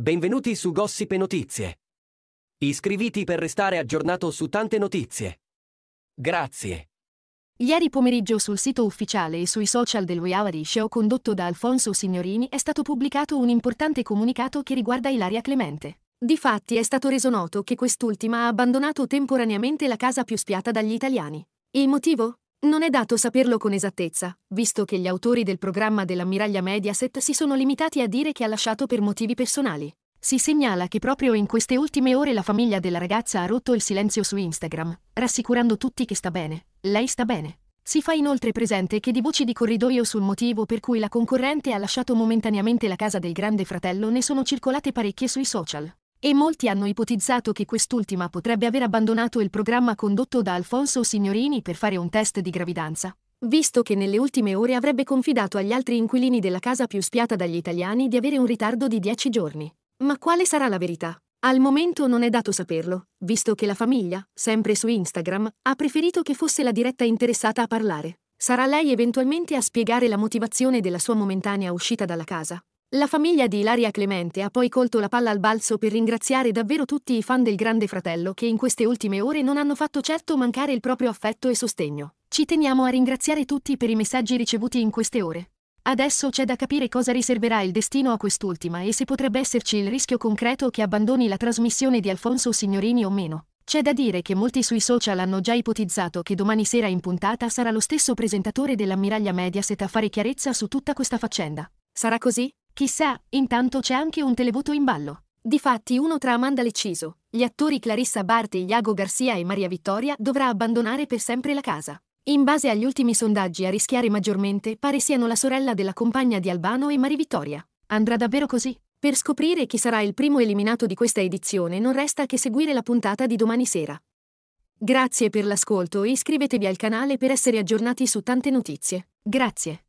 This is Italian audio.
Benvenuti su Gossip e Notizie. Iscriviti per restare aggiornato su tante notizie. Grazie. Ieri pomeriggio sul sito ufficiale e sui social del We Show condotto da Alfonso Signorini è stato pubblicato un importante comunicato che riguarda Ilaria Clemente. Difatti è stato reso noto che quest'ultima ha abbandonato temporaneamente la casa più spiata dagli italiani. Il motivo? Non è dato saperlo con esattezza, visto che gli autori del programma dell'ammiraglia Mediaset si sono limitati a dire che ha lasciato per motivi personali. Si segnala che proprio in queste ultime ore la famiglia della ragazza ha rotto il silenzio su Instagram, rassicurando tutti che sta bene. Lei sta bene. Si fa inoltre presente che di voci di corridoio sul motivo per cui la concorrente ha lasciato momentaneamente la casa del grande fratello ne sono circolate parecchie sui social. E molti hanno ipotizzato che quest'ultima potrebbe aver abbandonato il programma condotto da Alfonso Signorini per fare un test di gravidanza, visto che nelle ultime ore avrebbe confidato agli altri inquilini della casa più spiata dagli italiani di avere un ritardo di dieci giorni. Ma quale sarà la verità? Al momento non è dato saperlo, visto che la famiglia, sempre su Instagram, ha preferito che fosse la diretta interessata a parlare. Sarà lei eventualmente a spiegare la motivazione della sua momentanea uscita dalla casa. La famiglia di Ilaria Clemente ha poi colto la palla al balzo per ringraziare davvero tutti i fan del Grande Fratello che in queste ultime ore non hanno fatto certo mancare il proprio affetto e sostegno. Ci teniamo a ringraziare tutti per i messaggi ricevuti in queste ore. Adesso c'è da capire cosa riserverà il destino a quest'ultima e se potrebbe esserci il rischio concreto che abbandoni la trasmissione di Alfonso Signorini o meno. C'è da dire che molti sui social hanno già ipotizzato che domani sera in puntata sarà lo stesso presentatore dell'ammiraglia Mediaset a fare chiarezza su tutta questa faccenda. Sarà così? Chissà, intanto c'è anche un televoto in ballo. Difatti uno tra Amanda Lecciso, gli attori Clarissa Barti, Iago Garcia e Maria Vittoria dovrà abbandonare per sempre la casa. In base agli ultimi sondaggi a rischiare maggiormente pare siano la sorella della compagna di Albano e Maria Vittoria. Andrà davvero così? Per scoprire chi sarà il primo eliminato di questa edizione non resta che seguire la puntata di domani sera. Grazie per l'ascolto e iscrivetevi al canale per essere aggiornati su tante notizie. Grazie.